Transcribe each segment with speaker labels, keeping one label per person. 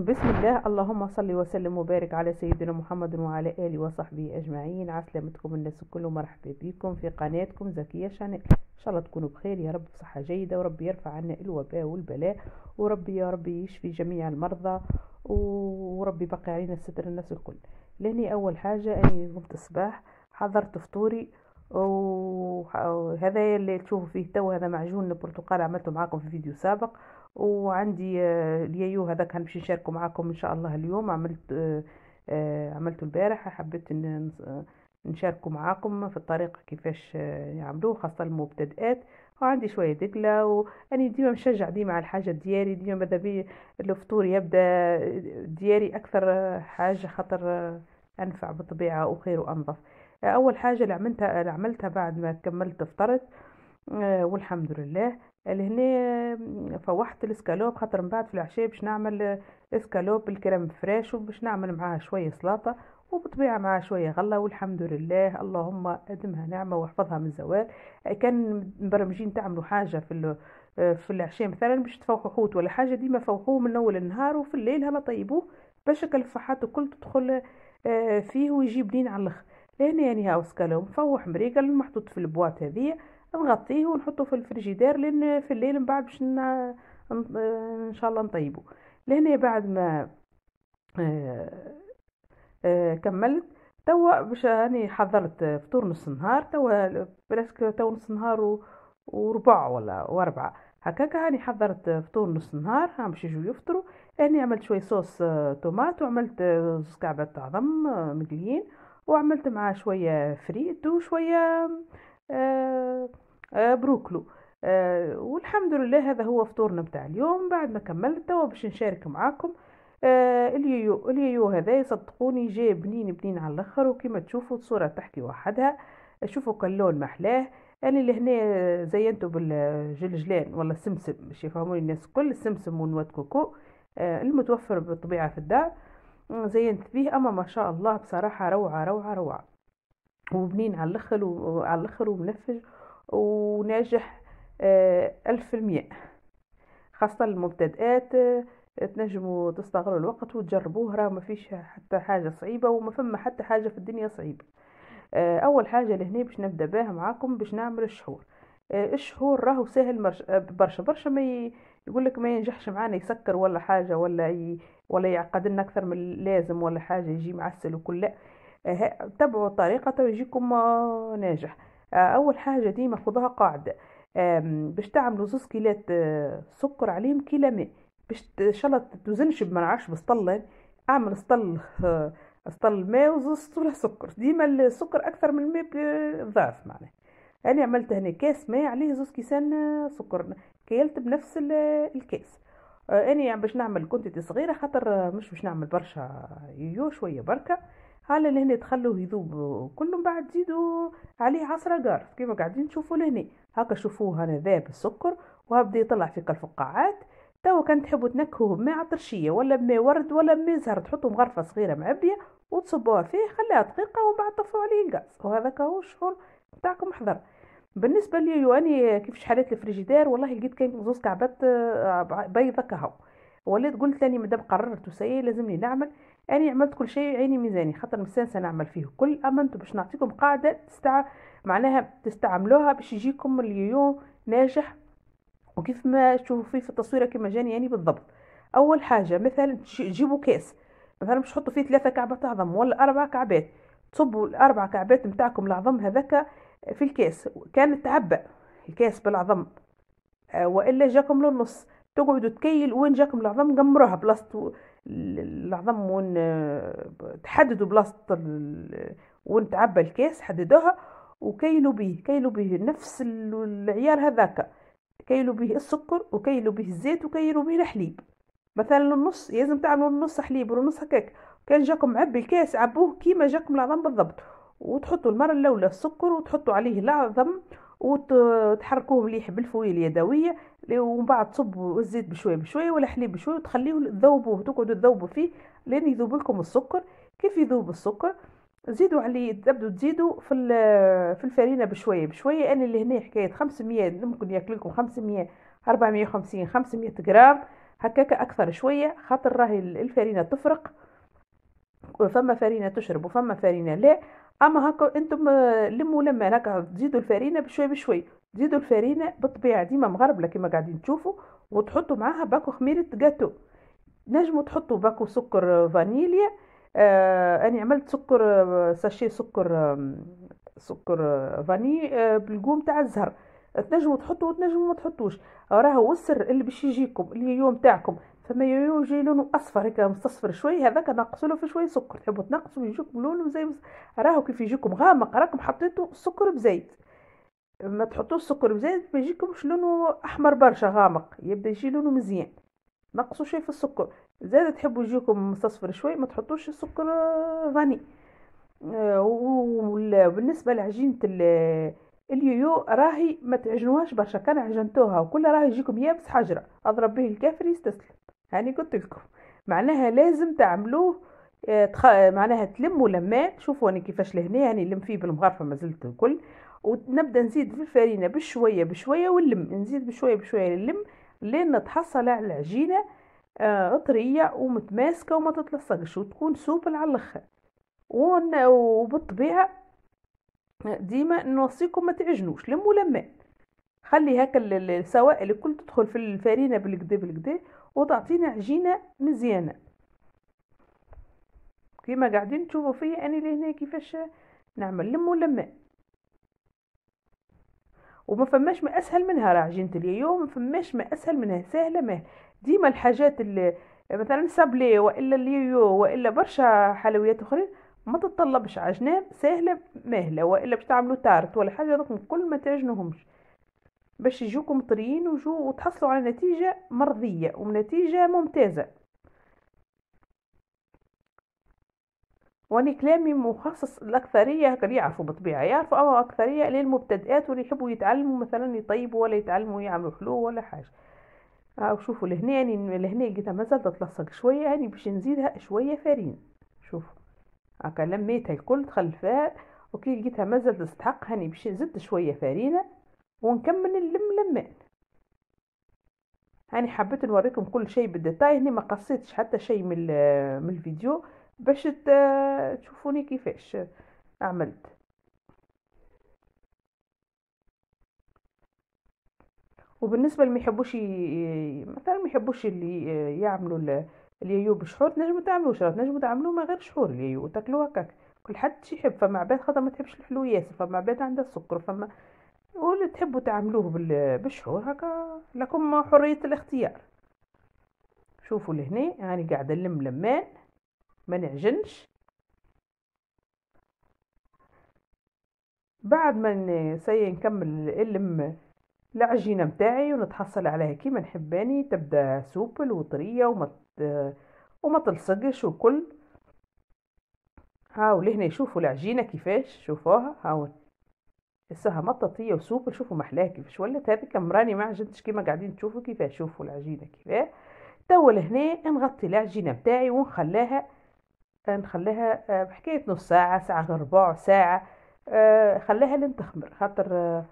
Speaker 1: بسم الله اللهم صل وسلم وبارك على سيدنا محمد وعلى اله وصحبه اجمعين عسلامتكم الناس الكل ومرحبا بكم في قناتكم زكيه شانيل ان شاء الله تكونوا بخير يا رب بصحه جيده وربي يرفع عنا الوباء والبلاء وربي يا ربي يشفي جميع المرضى وربي يبقي علينا ستر الناس الكل لاني اول حاجه اني قمت الصباح حضرت فطوري وهذا اللي تشوفوا فيه تو هذا معجون البرتقال عملته معاكم في فيديو سابق وعندي آه، اليايو هذاك باش نشاركه معاكم ان شاء الله اليوم عملت آه، آه، عملته البارح حبيت نشاركه معاكم في الطريقة كيفاش يعملوه خاصة المبتدئات وعندي شوية دقلة وأني ديما مشجع ديما على الحاجة دياري ديما ماذا بي الفطور يبدأ دياري أكثر حاجة خاطر أنفع بالطبيعة وخير وأنظف اول حاجه اللي عملتها اللي عملتها بعد ما كملت فطرت آه، والحمد لله لهنا آه، فوحت الاسكالوب خاطر من بعد في العشاء باش نعمل آه، اسكالوب بالكريم فريش وباش نعمل معاه شويه سلطه وبطبيعة مع شوية غلة والحمد لله اللهم أدمها نعمة واحفظها من الزوال كان مبرمجين تعملوا حاجة في في العشاء مثلا مش تفوحوا حوت ولا حاجة ديما فوحوه من أول النهار وفي الليل هما طيبوه باش الفحات الكل تدخل فيه ويجي بنين على الأخ لهنا يعني هاوسكا لهم مفوح مريقل محطوط في البواط هذه نغطيه ونحطه في الفريجيدير لان في الليل من بعد باش ان شاء الله نطيبه لهنا بعد ما آه، آه، كملت توا باش راني حضرت فطور نص النهار توا بلاسك توا نص نهار وربع ولا وربعة هكاك هاني حضرت فطور نص النهار هم باش يجو يفطروا هاني عملت شوي صوص آه، طوماط وعملت زوز كعبات عظم مقليين وعملت معاه شوية فريت وشوية آآ آه، آآ آه، بروكلو آه، والحمد لله هذا هو فطورنا بتاع اليوم بعد ما كملت توا باش نشارك معاكم اليو اليو هذا يصدقوني جاي بنين بنين على الاخر وكما تشوفوا الصوره تحكي وحدها شوفوا كاللون محلاه انا اللي هنا زينته بالجلجلان ولا السمسم باش يفهموني الناس كل السمسم ونوات كوكو المتوفر بالطبيعه في الدار آه، زينت بيه اما ما شاء الله بصراحه روعه روعه روعه وبنين على الاخر وعلى الاخر ومنفج وناجح آه، ألف في المية خاصة المبتدئات آه، تنجموا تستغلوا الوقت وتجربوه راه ما فيش حتى حاجة صعيبة وما فما حتى حاجة في الدنيا صعيبة أول حاجة لهنا باش نبدأ بها معاكم باش نعمل الشهور الشهور راهو سهل برشا برشا برشا ما يقول لك ما ينجحش معانا يسكر ولا حاجه ولا ي... ولا يعقد لنا اكثر من اللازم ولا حاجه يجي معسل وكل لا تبعوا طريقة ويجيكم آه، ناجح آه، اول حاجه ديما خذها قاعده باش تعملوا زوز كيلات آه، سكر عليهم كيلة ماء باش ان شاء الله توزنش بمنعرفش بسطل اعمل سطل اسطل ماء وزوز سطول سكر ديما السكر اكثر من الماء بضعف معناه انا عملت هنا كاس ماء عليه زوز كيسان سكر كيلت بنفس الكيس آه انا يعني باش نعمل كونتيتي صغيره خاطر آه، مش باش نعمل برشا يو شويه بركه على لهنا تخلوه يذوب كله من بعد تزيدوا عليه عصره قارف كيما قاعدين تشوفوا لهنا هكا شوفوه هنا ذاب السكر وهبدا يطلع في الفقاعات توا كان تحبوا تنكهوه بماء عطرشيه ولا بماء ورد ولا بماء زهر تحطوا مغرفه صغيره معبيه وتصبوها فيه خليها دقيقه ومن بعد طفوا عليه الغاز وهذا هو الشهور تاعكم حضر بالنسبه يواني كيفاش حليت الفريجيدير والله لقيت كاين زوز كعبات بيضه آه، كهو وليت قلت لاني مادام قررت وسي لازمني نعمل اني عملت كل شيء عيني ميزاني خاطر مستانسه نعمل فيه كل امنت باش نعطيكم قاعده تستع معناها تستعملوها باش يجيكم اليوم ناجح وكيف ما تشوفوا فيه في التصويره كما جاني يعني بالضبط اول حاجه مثلا تجيبوا كاس مثلا باش تحطوا فيه ثلاثه كعبات عظم ولا اربعه كعبات تصبوا الاربع كعبات نتاعكم العظم هذاك في الكاس كان تعبأ الكاس بالعظم آه، والا جاكم للنص تقعدوا تكيل وين جاكم العظم قمروها بلاصه العظم وين آه، تحددوا بلاصه وين تعبى الكاس حددوها وكيلوا به كيلوا به نفس العيار هذاك كيلوا به السكر وكيلوا به الزيت وكيلوا به الحليب مثلا النص لازم تعملوا النص حليب والنص هكاك كان جاكم عبي الكاس عبوه كيما جاكم العظم بالضبط وتحطوا المرة الأولى السكر وتحطوا عليه العظم وتحركوه مليح بالفويل اليدوية ومن بعد تصبوا الزيت بشوية بشوية والحليب بشوية وتخليه تذوبوه تقعدوا تذوبوا فيه لين يذوب لكم السكر كيف يذوب السكر زيدوا عليه تبدوا تزيدوا في في الفرينه بشويه بشويه انا اللي هنا حكايه 500 ممكن ياكل لكم 500 450 500 جرام هكاك اكثر شويه خاطر راهي الفرينه تفرق فما فرينه تشرب وفما فرينه لا اما هكا انتم آه، لموا لما هكا تزيدوا الفرينه بشوي بشوي تزيدوا الفرينه بالطبيعه ديما مغربله كما قاعدين تشوفوا وتحطوا معاها باكو خميره جاتو نجموا تحطوا باكو سكر آه، فانيليا آه انا عملت سكر آه، ساشي سكر سكر فاني بالقوم تاع الزهر تنجموا تحطوا وتنجموا ما تحطوش راهو السر اللي باش يجيكم اليوم تاعكم فما يجي لونه اصفر هكا مستصفر شوي هذاك له في شوي سكر تحبوا تنقصوا يجيكم لونه زي راهو كيف يجيكم غامق راكم حطيتو سكر بزيت ما تحطوا سكر بزيت ما يجيكمش لونه احمر برشا غامق يبدا يجي لونه مزيان نقصوا شوي في السكر زاد تحبوا يجيكم مستصفر شوي ما تحطوش السكر آه، فاني آه، وبالنسبه لعجينه اليويو راهي ما تعجنوهاش برشا كان عجنتوها وكل راهي يجيكم يابس حجره اضرب به الكافر يستسلم هاني يعني قلت لكم معناها لازم تعملوه آه، تخ... آه، معناها تلموا لمات شوفوا انا كيفاش لهنا يعني نلم فيه بالمغرفه ما زلت الكل ونبدا نزيد في الفرينه بشويه بشويه ونلم نزيد بشويه بشويه نلم لين نتحصل على العجينه آه طريه ومتماسكه وما تتلصقش وتكون سوبل على الاخر ون... وبالطبيعه آه، ديما نوصيكم ما تعجنوش لموا لمات خلي هكا السوائل الكل تدخل في الفرينه بالكدا بالكدا وتعطينا عجينه مزيانه كيما قاعدين تشوفوا فيا انا لهنا كيفاش نعمل لم ولما وما فماش ما اسهل منها راه عجينه اليوم ما فماش ما اسهل منها سهله ما ديما الحاجات اللي مثلا سابلي والا اليو والا برشا حلويات اخرين ما تتطلبش عجنه سهله مهله والا باش تعملوا تارت ولا حاجه دوك كل ما تعجنهمش باش يجوكم طريين وجو وتحصلوا على نتيجة مرضية ونتيجة ممتازة واني كلامي مخصص الأكثرية هكا يعرفوا بطبيعة يعرفوا أما أكثرية للمبتدئات واللي يحبوا يتعلموا مثلا يطيبوا ولا يتعلموا يعملوا حلو ولا حاجة هاو شوفوا لهنا يعني لهنا لقيتها مازالت تلصق شوية يعني باش نزيدها شوية فارين شوفوا هكا لميتها الكل دخل فيها وكي لقيتها مازالت تستحق هاني يعني باش نزيد شوية فارينة ونكمل نلم لمان هاني حبيت نوريكم كل شيء بالديتاي هني ما قصيتش حتى شيء من من الفيديو باش تشوفوني كيفاش عملت وبالنسبه اللي ما يحبوش مثلا ما يحبوش اللي يعملوا اليايو بشحور تنجموا تعملوا شرات تنجموا تعملوا من غير شحور اليايو وتاكلوه هكاك كل حد يحب فما عباد خاطر ما تحبش الحلو ياسر فما عباد عندها السكر فما واللي تحبوا تعملوه بالشهور هكا لكم حرية الاختيار شوفوا لهنا هاني يعني قاعدة نلم لمان ما نعجنش بعد ما سي نكمل نلم العجينة متاعي ونتحصل عليها كيما نحب اني تبدا سوبل وطرية وما وما تلصقش وكل هاو لهنا شوفوا العجينة كيفاش شوفوها هاو لسه مطاطية وسوبوا شوفوا محلاها كيفاش شويه هذه كمراني ما عجبتش كيما قاعدين تشوفوا كيفاش شوفوا العجينه كيفاه توا لهنا نغطي العجينه بتاعي ونخليها اه، نخليها اه، بحكايه نص ساعه ساعه ربع ساعه اه، خليها لين تخمر خاطر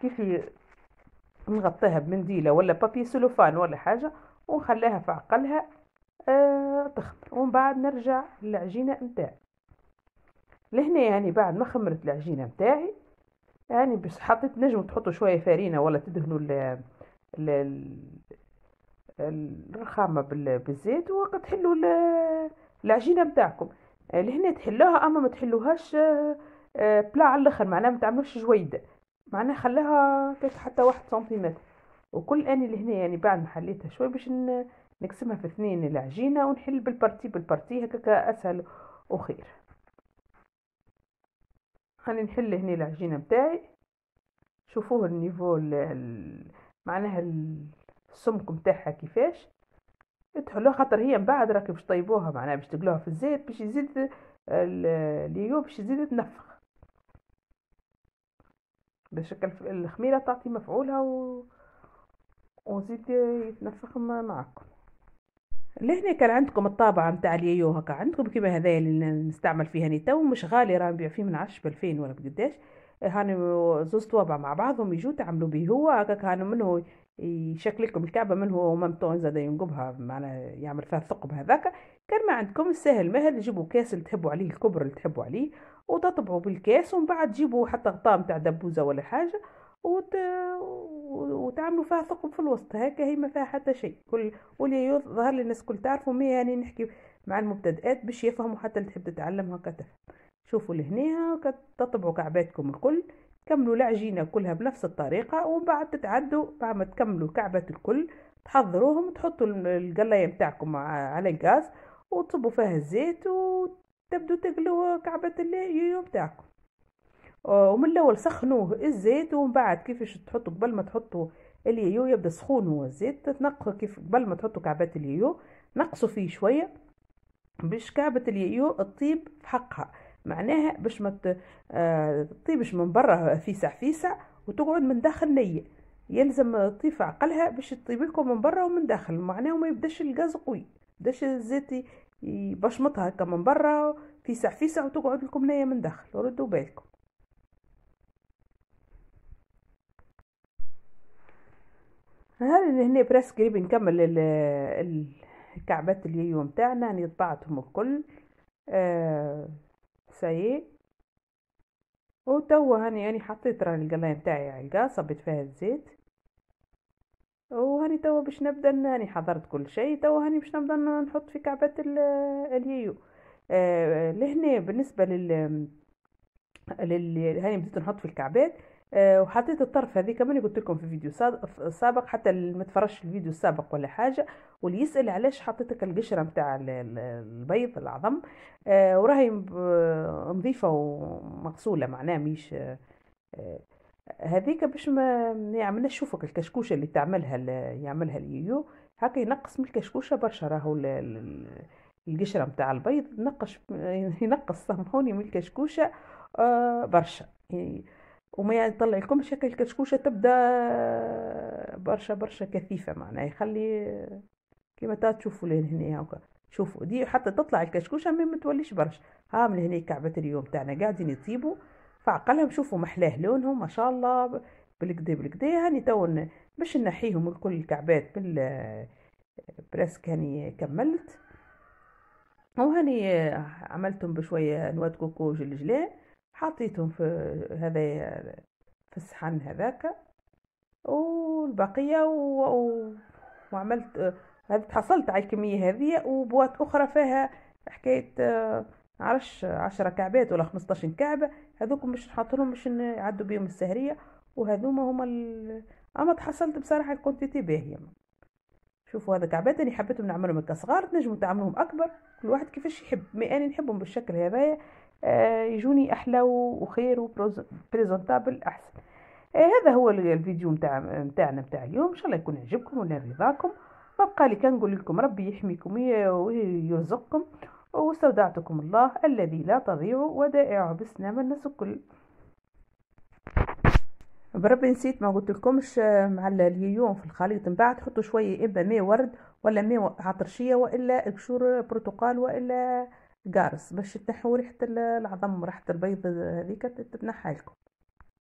Speaker 1: كيف نغطيها بمنديله ولا بابي سلوفان ولا حاجه ونخليها في عقلها تخمر ومن بعد نرجع للعجينه نتاعي لهنا يعني بعد ما خمرت العجينه نتاعي يعني بس حطيت نجم تحطوا شوية فارينة ولا تدهنوا ال الرخامة بالزيت وقت تحلوا العجينة متاعكم لهنا تحلوها أما ما تحلوهاش آه، بلا على الاخر معناها ما تعملوش جويدة معناها خلاها حتى واحد سنتيمتر وكل اني لهنا يعني بعد ما حليتها شوي باش نقسمها في اثنين العجينه ونحل بالبارتي بالبارتي هكاك اسهل وخير خلينا نحل هنا العجينه بتاعي شوفوه النيفو معناها السمك نتاعها كيفاش تحلوها خاطر هي من بعد راكي باش طيبوها معناها باش تقلوها في الزيت باش يزيد اليو باش يزيد تنفخ باش الخميره تعطي مفعولها و... ونزيد يتنفخ معاكم لهنا كان عندكم الطابعة متاع اليو هكا عندكم كيما هذا اللي نستعمل فيها هني تو مش غالي راه نبيع فيه من عشرة بألفين ولا بقداش هاني زوز طوابع مع بعضهم يجوا تعملوا بيه هو هكاك هاني منه يشكلكم الكعبة منه ومام طون زادا ينقبها معنا يعمل فيها الثقب هذاك كان ما عندكم السهل مهل جيبوا كاس اللي تحبوا عليه الكبر اللي تحبوا عليه وتطبعوا بالكاس ومن بعد جيبوا حتى غطاء متاع دبوزة ولا حاجة وت... وتعملوا فيها ثقب في الوسط هكا هي ما فيها حتى شيء كل واللي يظهر للناس كل تعرفوا مي يعني نحكي مع المبتدئات باش يفهموا حتى اللي تحب تتعلم هكا تفهم شوفوا لهنا تطبعوا كعباتكم الكل كملوا العجينه كلها بنفس الطريقه ومن بعد تتعدوا بعد ما تكملوا كعبات الكل تحضروهم تحطوا القلايه نتاعكم على الغاز وتصبوا فيها الزيت وتبدو تقلوا كعبه اليوم تاعكم ومن الاول سخنوه الزيت ومن بعد كيفاش تحطوا قبل ما تحطوا اليو يبدا سخون هو الزيت تنقوا كيف قبل ما تحطوا كعبات اليو نقصوا فيه شويه باش كعبه اليو تطيب في حقها معناها باش ما آه، تطيبش من برا فيسع فيسع وتقعد من داخل نيه يلزم تطيب عقلها باش تطيب لكم من برا ومن داخل معناه ما يبداش الغاز قوي باش الزيت يبشمطها هكا من برا فيسع فيسع وتقعد لكم نيه من داخل وردوا بالكم هنا براس قريب نكمل الكعبات اليو متاعنا راني طبعتهم الكل آه سي وتوا هاني يعني حطيت راني القلايه متاعي علقه صبيت فيها الزيت وهاني توا باش نبدا هاني حضرت كل شيء توا هاني باش نبدا نحط في كعبات اليو آه لهنا بالنسبه لل لل هاني بديت نحط في الكعبات آه، وحطيت الطرف هذه كمان قلت لكم في فيديو سابق حتى اللي متفرجش الفيديو السابق ولا حاجه واللي يسال علاش حطيتك القشره نتاع البيض العظم آه، وراهي نظيفه ومغسوله معناها مش آه، هذيك باش ما يعملنا يعني شوفك الكشكوشه اللي تعملها يعملها اليو هكا ينقص من الكشكوشه برشا راهو القشره نتاع البيض ينقص ينقص سامحوني من الكشكوشه برشا يعني وما يطلع لكم شكل الكشكوشة تبدا برشا برشا كثيفة معناها يخلي كيما تا تشوفوا لين هنا هكا شوفوا دي حتى تطلع الكشكوشة ما توليش برشا ها من هنا كعبة اليوم تاعنا قاعدين يطيبوا فعقلهم شوفوا محلاه لونهم ما شاء الله بالكدي بالكدي هاني تو باش نحيهم الكل الكعبات بال برسك هاني كملت وهاني عملتهم بشوية نواة كوكو جلجلان حطيتهم في هذا في الصحن هذاك والبقية و... و... وعملت تحصلت على الكمية هذه وبوات أخرى فيها حكاية عرش عشرة كعبات ولا خمسطاشن كعبة مش باش نحطلهم باش نعدوا بيهم السهرية وهذوما هما ال... أما تحصلت بصراحة كونتيتي باهية شوفوا هذا كعبات أنا حبيتهم نعملهم هكا صغار تنجموا تعملهم أكبر كل واحد كيفاش يحب مي أنا نحبهم بالشكل هذايا آه، يجوني احلى وخير وبريزنتابل احسن آه، هذا هو الفيديو نتاع نتاعنا نتاع اليوم ان شاء الله يكون عجبكم ونال رضاكم فبقى لي كنقول لكم ربي يحميكم ويرزقكم واستودعتكم الله الذي لا تضيع ودائع بسلام الناس الكل بربي نسيت ما قلت لكمش آه، مع اليوم في الخليط من بعد حطوا شويه اما ماء ورد ولا ماء عطرشيه والا قشور برتقال والا قارص باش تنحوا ريحه العظم ريحه البيض هذيك تتنحى لكم